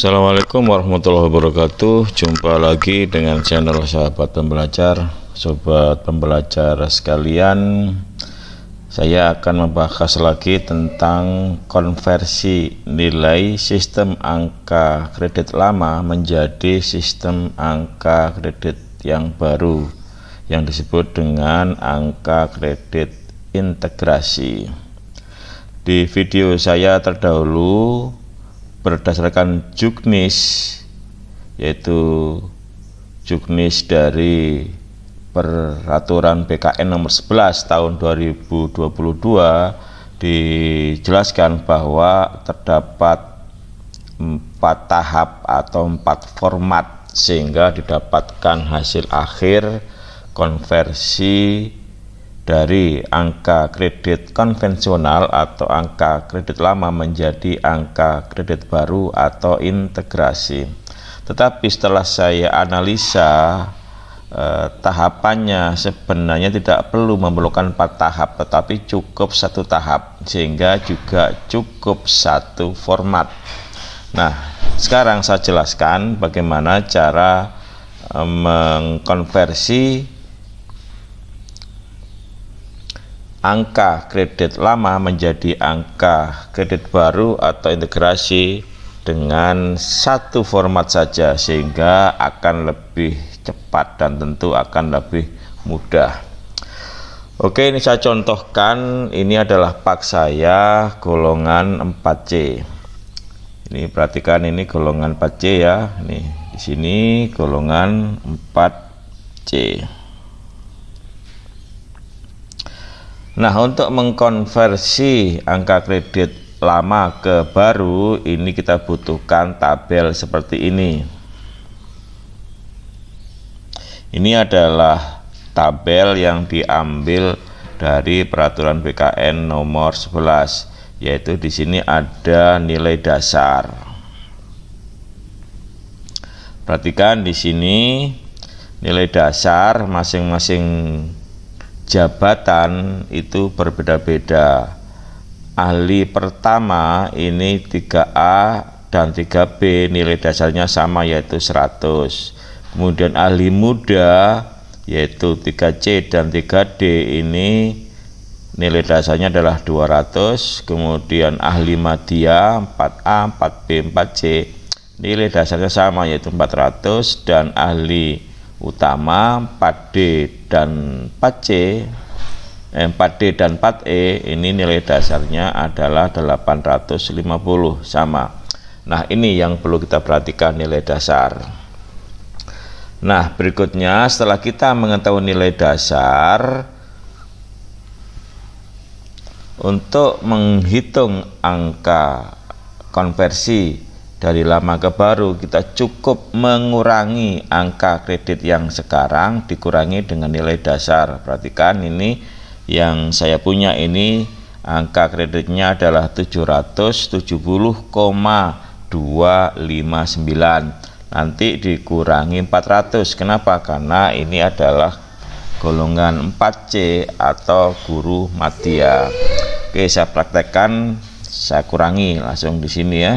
Assalamualaikum warahmatullahi wabarakatuh Jumpa lagi dengan channel sahabat pembelajar Sobat pembelajar sekalian Saya akan membahas lagi tentang konversi nilai sistem angka kredit lama menjadi sistem angka kredit yang baru yang disebut dengan angka kredit integrasi di video saya terdahulu berdasarkan juknis yaitu juknis dari peraturan BKN nomor 11 tahun 2022 dijelaskan bahwa terdapat empat tahap atau empat format sehingga didapatkan hasil akhir konversi dari angka kredit konvensional atau angka kredit lama menjadi angka kredit baru atau integrasi. Tetapi setelah saya analisa eh, tahapannya sebenarnya tidak perlu memerlukan empat tahap tetapi cukup satu tahap sehingga juga cukup satu format. Nah, sekarang saya jelaskan bagaimana cara eh, mengkonversi angka kredit lama menjadi angka kredit baru atau integrasi dengan satu format saja sehingga akan lebih cepat dan tentu akan lebih mudah Oke ini saya contohkan ini adalah pak saya golongan 4C ini perhatikan ini golongan 4C ya nih di sini golongan 4C Nah, untuk mengkonversi angka kredit lama ke baru, ini kita butuhkan tabel seperti ini. Ini adalah tabel yang diambil dari peraturan BKN nomor 11, yaitu di sini ada nilai dasar. Perhatikan di sini nilai dasar masing-masing jabatan itu berbeda-beda. Ahli pertama ini 3A dan 3B nilai dasarnya sama yaitu 100. Kemudian ahli muda yaitu 3C dan 3D ini nilai dasarnya adalah 200. Kemudian ahli madya 4A, 4B, 4C nilai dasarnya sama yaitu 400 dan ahli utama 4D dan 4C eh, 4D dan 4E ini nilai dasarnya adalah 850 sama nah ini yang perlu kita perhatikan nilai dasar nah berikutnya setelah kita mengetahui nilai dasar untuk menghitung angka konversi dari lama ke baru kita cukup mengurangi angka kredit yang sekarang dikurangi dengan nilai dasar perhatikan ini yang saya punya ini angka kreditnya adalah 770,259 nanti dikurangi 400 kenapa karena ini adalah golongan 4C atau guru matia Oke saya praktekkan saya kurangi langsung di sini ya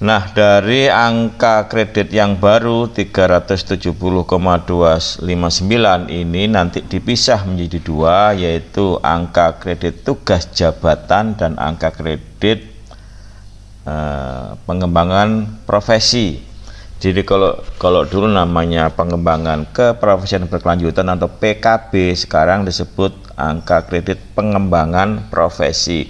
Nah, dari angka kredit yang baru 370,259 ini nanti dipisah menjadi dua yaitu angka kredit tugas jabatan dan angka kredit eh, pengembangan profesi. Jadi kalau kalau dulu namanya pengembangan keprofesian berkelanjutan atau PKB sekarang disebut angka kredit pengembangan profesi.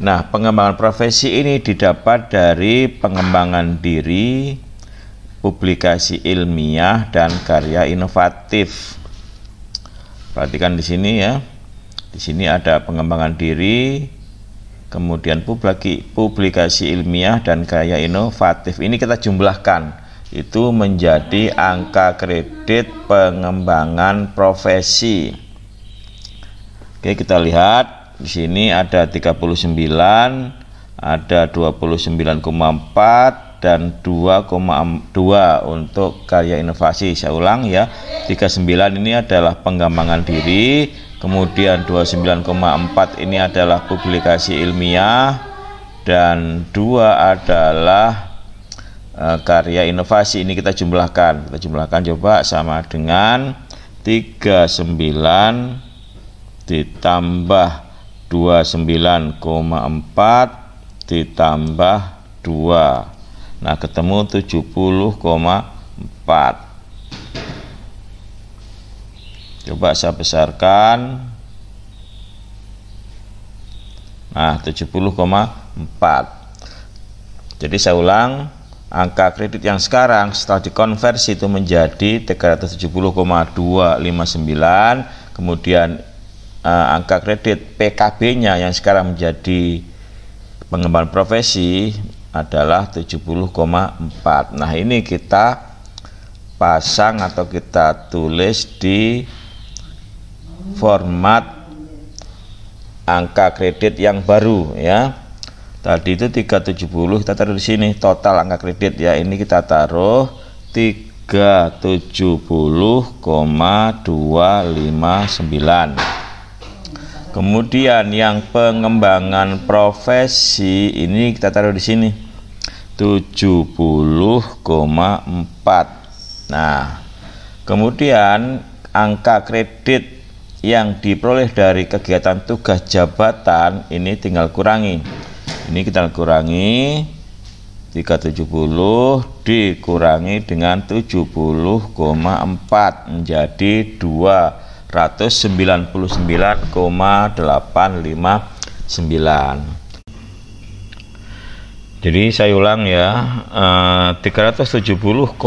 Nah, pengembangan profesi ini didapat dari pengembangan diri, publikasi ilmiah dan karya inovatif. Perhatikan di sini ya. Di sini ada pengembangan diri, kemudian publikasi, ilmiah dan karya inovatif. Ini kita jumlahkan itu menjadi angka kredit pengembangan profesi. Oke, kita lihat di sini ada 39, ada 29,4 dan 2,2 untuk karya inovasi. Saya ulang ya. 39 ini adalah pengembangan diri, kemudian 29,4 ini adalah publikasi ilmiah dan dua adalah eh, karya inovasi. Ini kita jumlahkan. Kita jumlahkan coba sama dengan 39 ditambah 29,4 ditambah 2 nah ketemu 70,4 coba saya besarkan nah 70,4 jadi saya ulang angka kredit yang sekarang setelah dikonversi itu menjadi 370,259 kemudian uh, angka kredit PKB-nya yang sekarang menjadi pengembangan profesi adalah 70,4. Nah, ini kita pasang atau kita tulis di format angka kredit yang baru ya. Tadi itu 370 kita taruh di sini total angka kredit ya. Ini kita taruh 370,259. Kemudian yang pengembangan profesi ini kita taruh di sini 70,4. Nah, kemudian angka kredit yang diperoleh dari kegiatan tugas jabatan ini tinggal kurangi. Ini kita kurangi 370 dikurangi dengan 70,4 menjadi 2 199,859 jadi saya ulang ya eh, 370,259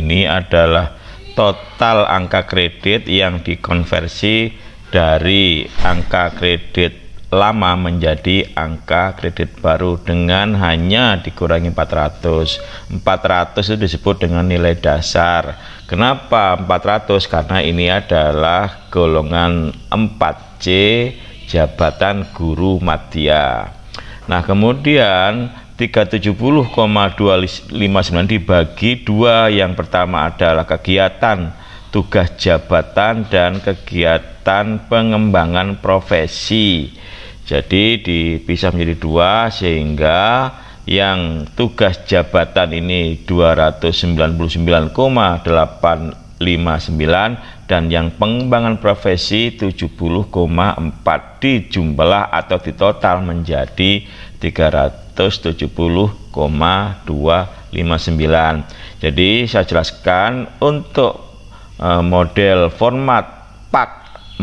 ini adalah total angka kredit yang dikonversi dari angka kredit lama menjadi angka kredit baru dengan hanya dikurangi 400 400 itu disebut dengan nilai dasar Kenapa 400? Karena ini adalah golongan 4C jabatan guru matia. Nah, kemudian 370,259 dibagi dua yang pertama adalah kegiatan tugas jabatan dan kegiatan pengembangan profesi. Jadi dipisah menjadi dua sehingga yang tugas jabatan ini 299,859 dan yang pengembangan profesi 70,4 di jumlah atau di total menjadi 370,259. Jadi saya jelaskan untuk e, model format PAK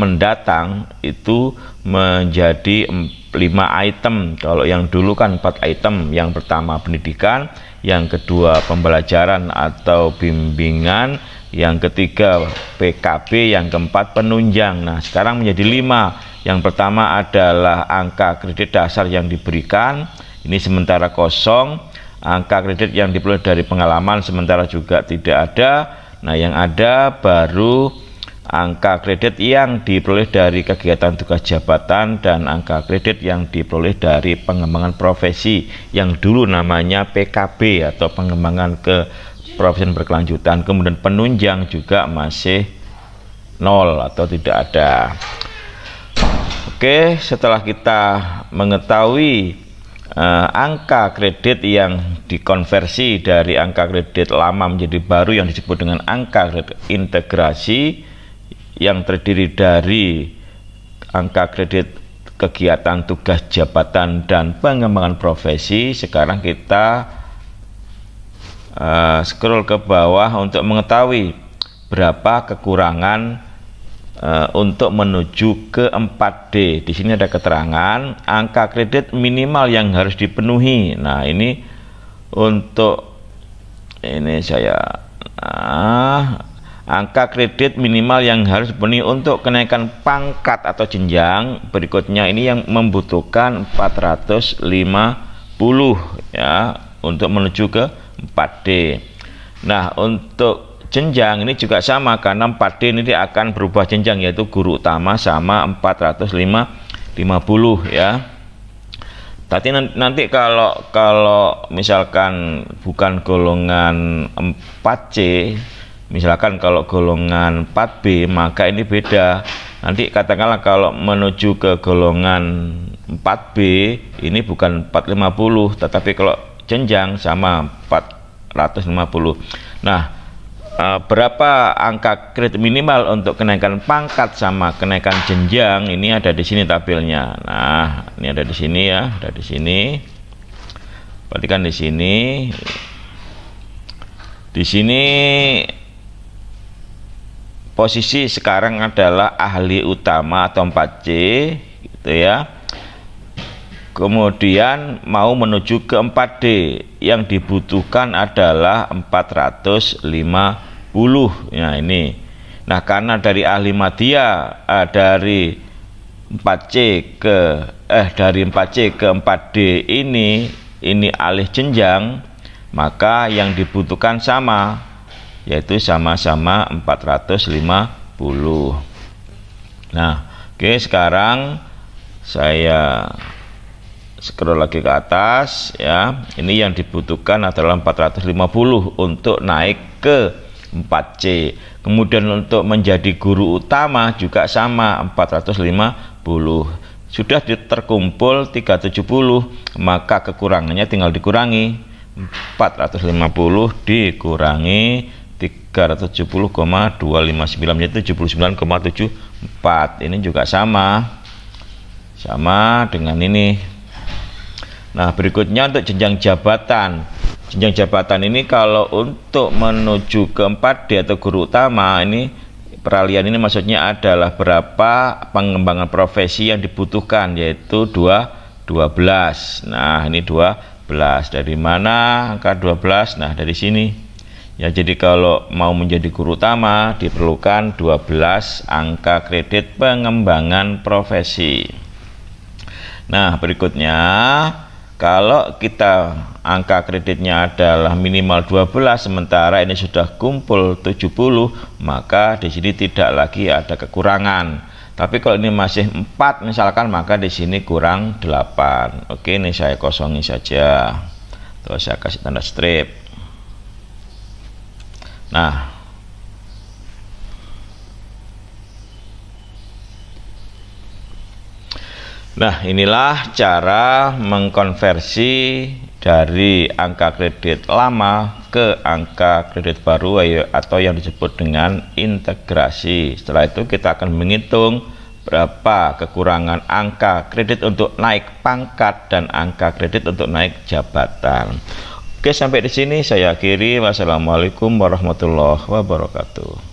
mendatang itu menjadi lima item kalau yang dulu kan empat item yang pertama pendidikan yang kedua pembelajaran atau bimbingan yang ketiga PKB yang keempat penunjang nah sekarang menjadi lima yang pertama adalah angka kredit dasar yang diberikan ini sementara kosong angka kredit yang diperoleh dari pengalaman sementara juga tidak ada nah yang ada baru angka kredit yang diperoleh dari kegiatan tugas jabatan dan angka kredit yang diperoleh dari pengembangan profesi yang dulu namanya PKB atau pengembangan ke profesi berkelanjutan kemudian penunjang juga masih nol atau tidak ada oke setelah kita mengetahui eh, angka kredit yang dikonversi dari angka kredit lama menjadi baru yang disebut dengan angka kredit integrasi yang terdiri dari angka kredit kegiatan tugas jabatan dan pengembangan profesi sekarang kita uh, scroll ke bawah untuk mengetahui berapa kekurangan uh, untuk menuju ke 4D di sini ada keterangan angka kredit minimal yang harus dipenuhi nah ini untuk ini saya nah angka kredit minimal yang harus dipenuhi untuk kenaikan pangkat atau jenjang berikutnya ini yang membutuhkan 450 ya untuk menuju ke 4D nah untuk jenjang ini juga sama karena 4D ini akan berubah jenjang yaitu guru utama sama 450 ya tapi nanti kalau kalau misalkan bukan golongan 4C Misalkan kalau golongan 4B maka ini beda. Nanti katakanlah kalau menuju ke golongan 4B ini bukan 450 tetapi kalau jenjang sama 450. Nah, eh, berapa angka kredit minimal untuk kenaikan pangkat sama kenaikan jenjang ini ada di sini tabelnya. Nah, ini ada di sini ya, ada di sini. Perhatikan di sini. Di sini posisi sekarang adalah ahli utama atau 4C gitu ya kemudian mau menuju ke 4D yang dibutuhkan adalah 450 nah ya, ini nah karena dari ahli madya eh, dari 4C ke eh dari 4C ke 4D ini ini alih jenjang maka yang dibutuhkan sama yaitu sama-sama 450 nah oke sekarang saya scroll lagi ke atas ya ini yang dibutuhkan adalah 450 untuk naik ke 4C kemudian untuk menjadi guru utama juga sama 450 sudah terkumpul 370 maka kekurangannya tinggal dikurangi 450 dikurangi 370,259 yaitu 79,74 ini juga sama sama dengan ini nah berikutnya untuk jenjang jabatan jenjang jabatan ini kalau untuk menuju ke 4D atau guru utama ini peralihan ini maksudnya adalah berapa pengembangan profesi yang dibutuhkan yaitu 2 12 nah ini 12 dari mana angka 12 nah dari sini Ya, jadi kalau mau menjadi guru utama diperlukan 12 angka kredit pengembangan profesi. Nah, berikutnya kalau kita angka kreditnya adalah minimal 12 sementara ini sudah kumpul 70, maka di sini tidak lagi ada kekurangan. Tapi kalau ini masih 4 misalkan maka di sini kurang 8. Oke, ini saya kosongi saja. Terus saya kasih tanda strip. Nah, Nah, inilah cara mengkonversi dari angka kredit lama ke angka kredit baru atau yang disebut dengan integrasi. Setelah itu kita akan menghitung berapa kekurangan angka kredit untuk naik pangkat dan angka kredit untuk naik jabatan. Oke, sampai di sini saya akhiri. Wassalamualaikum warahmatullahi wabarakatuh.